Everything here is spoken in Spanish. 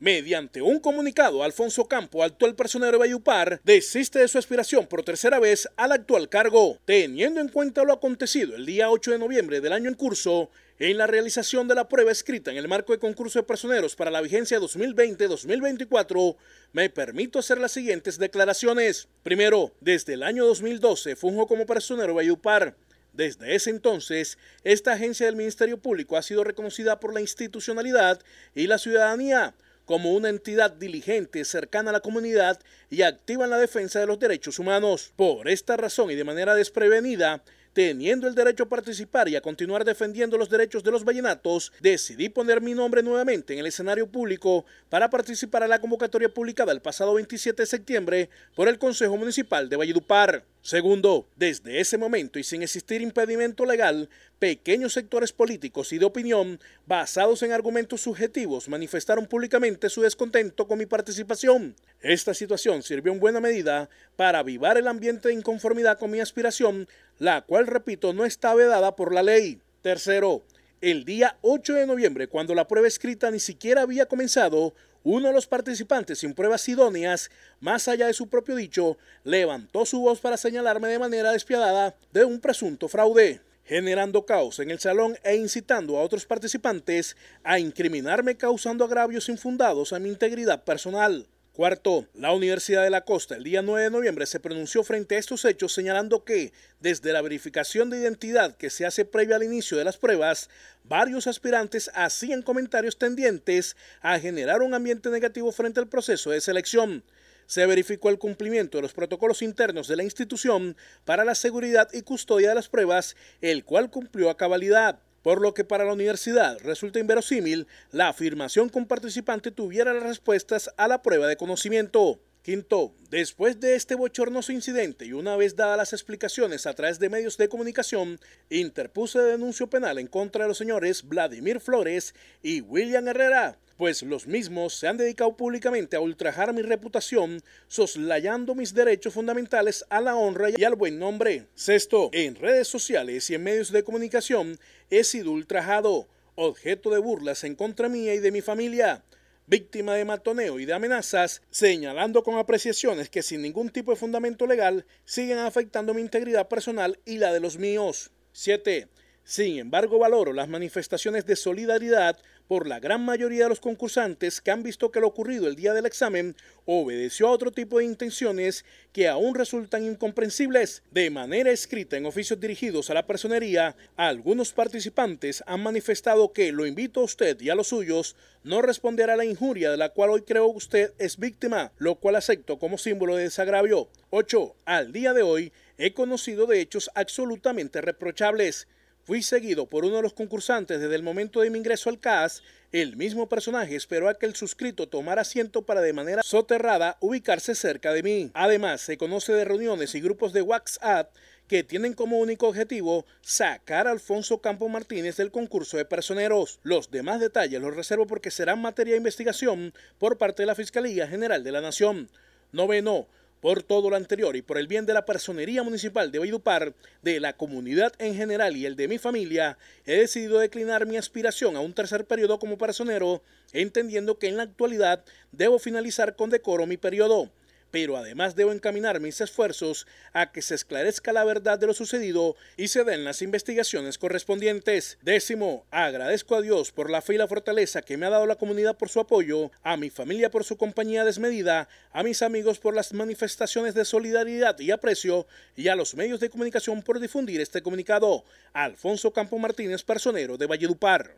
Mediante un comunicado, Alfonso Campo, actual personero de Bayupar, desiste de su aspiración por tercera vez al actual cargo, teniendo en cuenta lo acontecido el día 8 de noviembre del año en curso en la realización de la prueba escrita en el marco de concurso de personeros para la vigencia 2020-2024, me permito hacer las siguientes declaraciones. Primero, desde el año 2012 funjo como personero de Bayupar. Desde ese entonces, esta agencia del Ministerio Público ha sido reconocida por la institucionalidad y la ciudadanía como una entidad diligente cercana a la comunidad y activa en la defensa de los derechos humanos. Por esta razón y de manera desprevenida, teniendo el derecho a participar y a continuar defendiendo los derechos de los vallenatos, decidí poner mi nombre nuevamente en el escenario público para participar a la convocatoria publicada el pasado 27 de septiembre por el Consejo Municipal de Valledupar. Segundo, desde ese momento y sin existir impedimento legal, pequeños sectores políticos y de opinión, basados en argumentos subjetivos, manifestaron públicamente su descontento con mi participación. Esta situación sirvió en buena medida para avivar el ambiente de inconformidad con mi aspiración, la cual, repito, no está vedada por la ley. Tercero, el día 8 de noviembre, cuando la prueba escrita ni siquiera había comenzado, uno de los participantes sin pruebas idóneas, más allá de su propio dicho, levantó su voz para señalarme de manera despiadada de un presunto fraude, generando caos en el salón e incitando a otros participantes a incriminarme causando agravios infundados a mi integridad personal. Cuarto, la Universidad de la Costa el día 9 de noviembre se pronunció frente a estos hechos señalando que, desde la verificación de identidad que se hace previa al inicio de las pruebas, varios aspirantes hacían comentarios tendientes a generar un ambiente negativo frente al proceso de selección. Se verificó el cumplimiento de los protocolos internos de la institución para la seguridad y custodia de las pruebas, el cual cumplió a cabalidad por lo que para la universidad resulta inverosímil la afirmación con participante tuviera las respuestas a la prueba de conocimiento. Quinto, después de este bochornoso incidente y una vez dadas las explicaciones a través de medios de comunicación, interpuse denuncio penal en contra de los señores Vladimir Flores y William Herrera pues los mismos se han dedicado públicamente a ultrajar mi reputación, soslayando mis derechos fundamentales a la honra y al buen nombre. Sexto, en redes sociales y en medios de comunicación he sido ultrajado, objeto de burlas en contra mía y de mi familia víctima de matoneo y de amenazas, señalando con apreciaciones que sin ningún tipo de fundamento legal siguen afectando mi integridad personal y la de los míos. 7. Sin embargo, valoro las manifestaciones de solidaridad por la gran mayoría de los concursantes que han visto que lo ocurrido el día del examen obedeció a otro tipo de intenciones que aún resultan incomprensibles. De manera escrita en oficios dirigidos a la personería, algunos participantes han manifestado que lo invito a usted y a los suyos no responder a la injuria de la cual hoy creo usted es víctima, lo cual acepto como símbolo de desagravio. 8. Al día de hoy he conocido de hechos absolutamente reprochables Fui seguido por uno de los concursantes desde el momento de mi ingreso al CAS. El mismo personaje esperó a que el suscrito tomara asiento para de manera soterrada ubicarse cerca de mí. Además, se conoce de reuniones y grupos de WhatsApp que tienen como único objetivo sacar a Alfonso Campo Martínez del concurso de personeros. Los demás detalles los reservo porque serán materia de investigación por parte de la Fiscalía General de la Nación. Noveno, por todo lo anterior y por el bien de la personería municipal de Valledupar, de la comunidad en general y el de mi familia, he decidido declinar mi aspiración a un tercer periodo como personero, entendiendo que en la actualidad debo finalizar con decoro mi periodo pero además debo encaminar mis esfuerzos a que se esclarezca la verdad de lo sucedido y se den las investigaciones correspondientes. Décimo, agradezco a Dios por la fe y la fortaleza que me ha dado la comunidad por su apoyo, a mi familia por su compañía desmedida, a mis amigos por las manifestaciones de solidaridad y aprecio y a los medios de comunicación por difundir este comunicado. Alfonso Campo Martínez, personero de Valledupar.